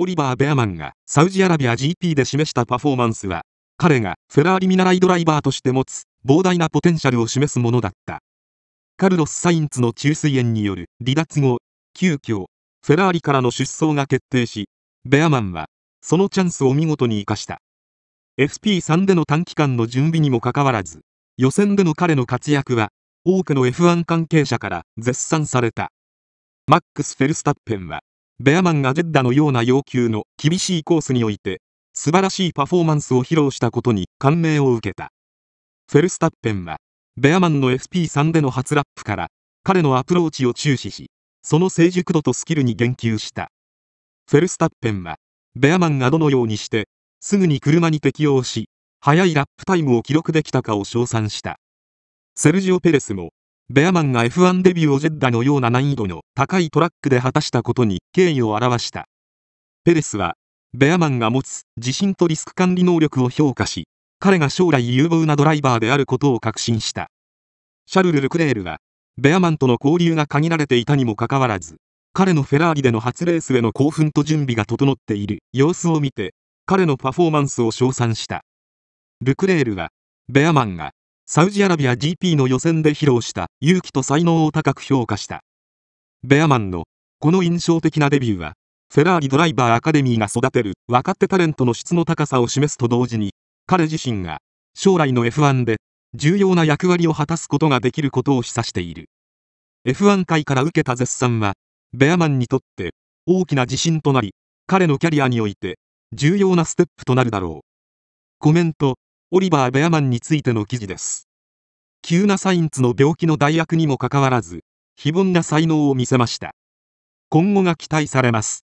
オリバー・ベアマンがサウジアラビア GP で示したパフォーマンスは彼がフェラーリ見習いドライバーとして持つ膨大なポテンシャルを示すものだったカルロス・サインツの虫垂炎による離脱後急遽フェラーリからの出走が決定しベアマンはそのチャンスを見事に生かした FP3 での短期間の準備にもかかわらず予選での彼の活躍は多くの F1 関係者から絶賛されたマックス・フェルスタッペンはベアマンがジェッダのような要求の厳しいコースにおいて素晴らしいパフォーマンスを披露したことに感銘を受けたフェルスタッペンはベアマンの FP3 での初ラップから彼のアプローチを注視しその成熟度とスキルに言及したフェルスタッペンはベアマンがどのようにしてすぐに車に適応し速いラップタイムを記録できたかを称賛したセルジオ・ペレスもベアマンが F1 デビューをジェッダのような難易度の高いトラックで果たしたことに敬意を表した。ペレスは、ベアマンが持つ自信とリスク管理能力を評価し、彼が将来有望なドライバーであることを確信した。シャルル・ルクレールは、ベアマンとの交流が限られていたにもかかわらず、彼のフェラーリでの初レースへの興奮と準備が整っている様子を見て、彼のパフォーマンスを称賛した。ルクレールは、ベアマンがサウジアラビア GP の予選で披露した勇気と才能を高く評価したベアマンのこの印象的なデビューはフェラーリドライバーアカデミーが育てる若手タレントの質の高さを示すと同時に彼自身が将来の F1 で重要な役割を果たすことができることを示唆している F1 界から受けた絶賛はベアマンにとって大きな自信となり彼のキャリアにおいて重要なステップとなるだろうコメントオリバー・ベアマンについての記事です。急なサインツの病気の代役にもかかわらず、非凡な才能を見せました。今後が期待されます。